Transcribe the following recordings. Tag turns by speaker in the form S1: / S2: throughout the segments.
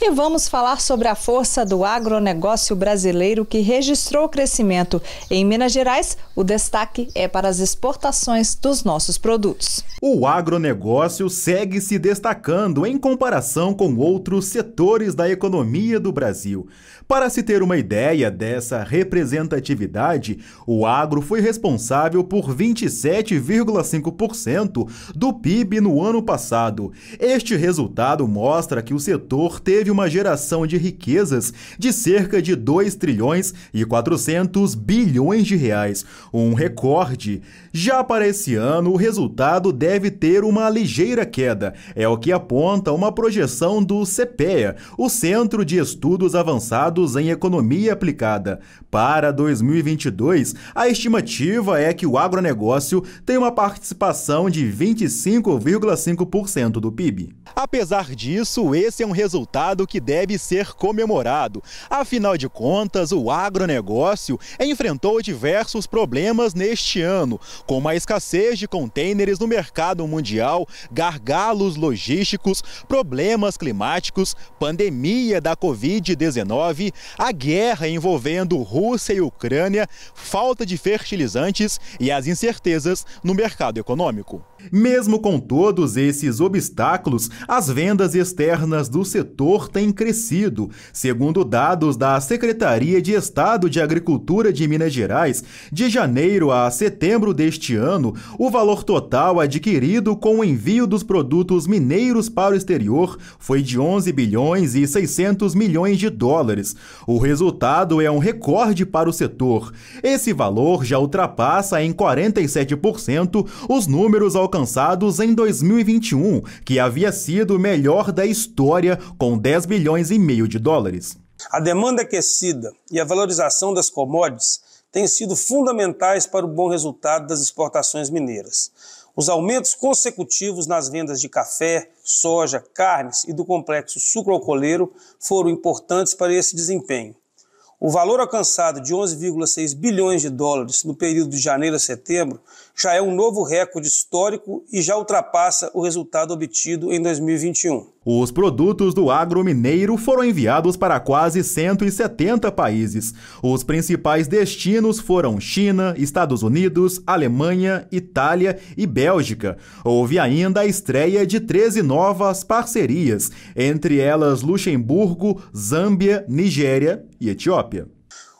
S1: E vamos falar sobre a força do agronegócio brasileiro que registrou crescimento. Em Minas Gerais, o destaque é para as exportações dos nossos produtos. O agronegócio segue se destacando em comparação com outros setores da economia do Brasil. Para se ter uma ideia dessa representatividade, o agro foi responsável por 27,5% do PIB no ano passado. Este resultado mostra que o setor teve de uma geração de riquezas de cerca de 2 trilhões e 400 bilhões de reais, um recorde. Já para esse ano, o resultado deve ter uma ligeira queda, é o que aponta uma projeção do CPEA, o Centro de Estudos Avançados em Economia Aplicada. Para 2022, a estimativa é que o agronegócio tem uma participação de 25,5% do PIB. Apesar disso, esse é um resultado dado que deve ser comemorado. Afinal de contas, o agronegócio enfrentou diversos problemas neste ano, como a escassez de contêineres no mercado mundial, gargalos logísticos, problemas climáticos, pandemia da Covid-19, a guerra envolvendo Rússia e Ucrânia, falta de fertilizantes e as incertezas no mercado econômico. Mesmo com todos esses obstáculos, as vendas externas do setor têm crescido. Segundo dados da Secretaria de Estado de Agricultura de Minas Gerais, de janeiro a setembro deste ano, o valor total adquirido com o envio dos produtos mineiros para o exterior foi de 11 bilhões e 600 milhões de dólares. O resultado é um recorde para o setor. Esse valor já ultrapassa em 47% os números alcançados alcançados em 2021, que havia sido o melhor da história, com 10 bilhões e meio de dólares. A demanda aquecida e a valorização das commodities
S2: têm sido fundamentais para o bom resultado das exportações mineiras. Os aumentos consecutivos nas vendas de café, soja, carnes e do complexo sucro-alcooleiro foram importantes para esse desempenho. O valor alcançado de 11,6 bilhões de dólares no período de janeiro a setembro já é um novo recorde histórico e
S1: já ultrapassa o resultado obtido em 2021. Os produtos do agro mineiro foram enviados para quase 170 países. Os principais destinos foram China, Estados Unidos, Alemanha, Itália e Bélgica. Houve ainda a estreia de 13 novas parcerias, entre elas Luxemburgo, Zâmbia, Nigéria e Etiópia.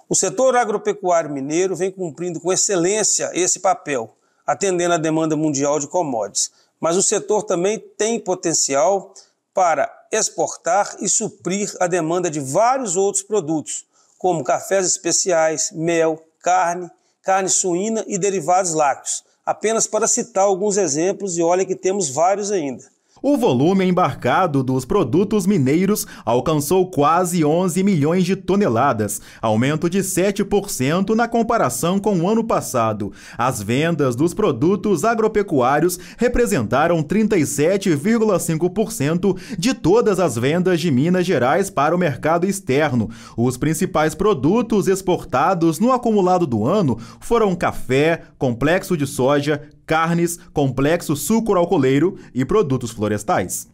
S1: O setor agropecuário
S2: mineiro vem cumprindo com excelência esse papel, atendendo à demanda mundial de commodities. Mas o setor também tem potencial para exportar e suprir a demanda de vários outros produtos, como cafés especiais, mel, carne, carne suína e derivados lácteos. Apenas para citar alguns exemplos, e
S1: olha que temos vários ainda. O volume embarcado dos produtos mineiros alcançou quase 11 milhões de toneladas, aumento de 7% na comparação com o ano passado. As vendas dos produtos agropecuários representaram 37,5% de todas as vendas de Minas Gerais para o mercado externo. Os principais produtos exportados no acumulado do ano foram café, complexo de soja, carnes, complexo sucroalcooleiro alcooleiro e produtos florestais.